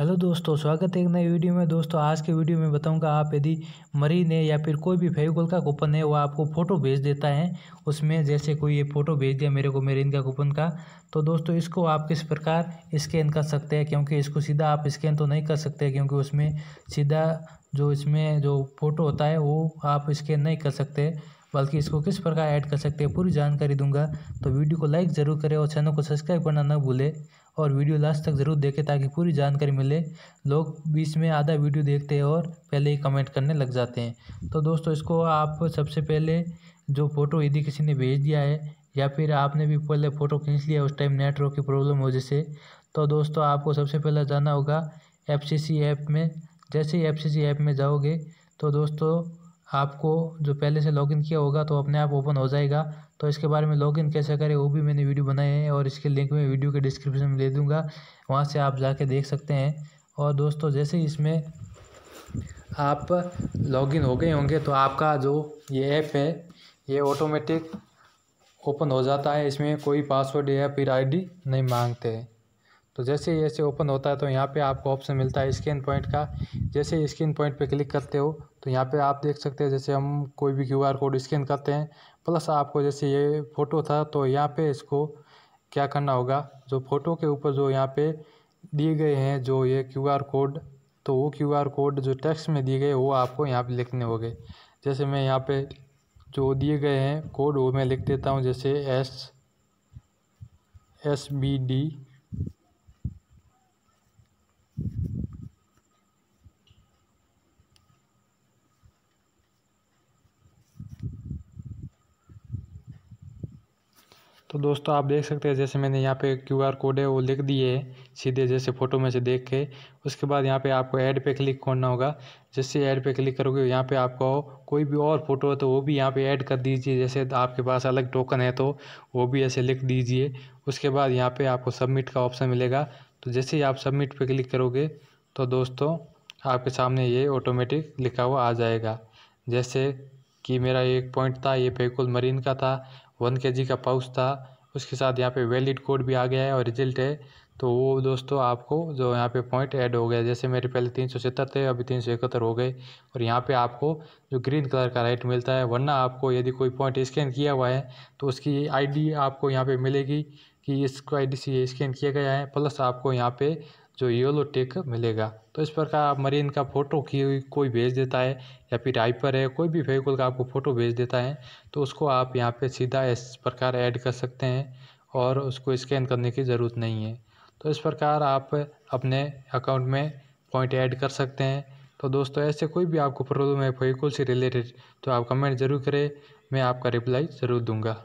hello दोस्तों स्वागत है एक नई वीडियो में दोस्तों आज के वीडियो में बताऊंगा आप यदि मरीन है या फिर कोई भी फेविकोल का कूपन है वो आपको फ़ोटो भेज देता है उसमें जैसे कोई ये फ़ोटो भेज दिया मेरे को मेरीन का कूपन का तो दोस्तों इसको आप किस प्रकार स्कैन कर सकते हैं क्योंकि इसको सीधा आप स्कैन तो नहीं कर सकते क्योंकि उसमें सीधा जो इसमें जो फ़ोटो होता है वो आप स्कैन नहीं कर सकते बल्कि इसको किस प्रकार ऐड कर सकते हैं पूरी जानकारी दूंगा तो वीडियो को लाइक ज़रूर करें और चैनल को सब्सक्राइब करना न भूलें और वीडियो लास्ट तक ज़रूर देखें ताकि पूरी जानकारी मिले लोग बीच में आधा वीडियो देखते हैं और पहले ही कमेंट करने लग जाते हैं तो दोस्तों इसको आप सबसे पहले जो फ़ोटो यदि किसी ने भेज दिया है या फिर आपने भी पहले फ़ोटो खींच लिया उस टाइम नेटवर्क की प्रॉब्लम हो जैसे तो दोस्तों आपको सबसे पहले जाना होगा एफ सी सी ऐप में जैसे ही एफ सी सी ऐप में जाओगे तो दोस्तों आपको जो पहले से लॉगिन किया होगा तो अपने आप ओपन हो जाएगा तो इसके बारे में लॉगिन कैसे करें वो भी मैंने वीडियो बनाए हैं और इसके लिंक में वीडियो के डिस्क्रिप्शन में ले दूँगा वहाँ से आप जाके देख सकते हैं और दोस्तों जैसे ही इसमें आप लॉगिन हो गए होंगे तो आपका जो ये ऐप है ये ऑटोमेटिक ओपन हो जाता है इसमें कोई पासवर्ड या फिर आईडी नहीं मांगते हैं तो जैसे ऐसे ओपन होता है तो यहाँ पे आपको ऑप्शन मिलता है स्कैन पॉइंट का जैसे स्कैन पॉइंट पे क्लिक करते हो तो यहाँ पे आप देख सकते हैं जैसे हम कोई भी क्यू आर कोड स्कैन करते हैं प्लस आपको जैसे ये फ़ोटो था तो यहाँ पे इसको क्या करना होगा जो फ़ोटो के ऊपर जो यहाँ पे दिए गए हैं जो ये क्यू आर कोड तो वो क्यू आर कोड जो टैक्स में दिए गए वो आपको यहाँ पर लिखने होंगे जैसे मैं यहाँ पर जो दिए गए हैं कोड वो मैं लिख देता हूँ जैसे एस एस बी डी तो दोस्तों आप देख सकते हैं जैसे मैंने यहाँ पे क्यू आर कोड है वो लिख दिए है सीधे जैसे फ़ोटो में से देख के उसके बाद यहाँ पे आपको ऐड पे क्लिक करना होगा जैसे ऐड पे क्लिक करोगे यहाँ पे आपको कोई भी और फ़ोटो है तो वो भी यहाँ पे ऐड कर दीजिए जैसे आपके पास अलग टोकन है तो वो भी ऐसे लिख दीजिए उसके बाद यहाँ पर आपको सबमिट का ऑप्शन मिलेगा तो जैसे ही आप सबमिट पर क्लिक करोगे तो दोस्तों आपके सामने ये ऑटोमेटिक लिखा हुआ आ जाएगा जैसे कि मेरा एक पॉइंट था ये पेकुल मरीन का था वन के का पाउच था उसके साथ यहाँ पे वैलिड कोड भी आ गया है और रिजल्ट है तो वो दोस्तों आपको जो यहाँ पे पॉइंट ऐड हो गया जैसे मेरे पहले तीन सौ सत्तर थे अभी तीन सौ इकहत्तर हो गए और यहाँ पे आपको जो ग्रीन कलर का राइट मिलता है वरना आपको यदि कोई पॉइंट स्कैन किया हुआ है तो उसकी आईडी आपको यहाँ पे मिलेगी कि इसको आई डी से स्कैन किया गया है प्लस आपको यहाँ पर जो येलो टेक मिलेगा तो इस प्रकार आप मरीन का फ़ोटो की कोई भेज देता है या फिर हाइपर है कोई भी व्हीकल का आपको फ़ोटो भेज देता है तो उसको आप यहाँ पे सीधा इस प्रकार ऐड कर सकते हैं और उसको स्कैन करने की ज़रूरत नहीं है तो इस प्रकार आप अपने अकाउंट में पॉइंट ऐड कर सकते हैं तो दोस्तों ऐसे कोई भी आपको प्रॉब्लम है व्हीकल से रिलेटेड तो आप कमेंट ज़रूर करें मैं आपका रिप्लाई ज़रूर दूँगा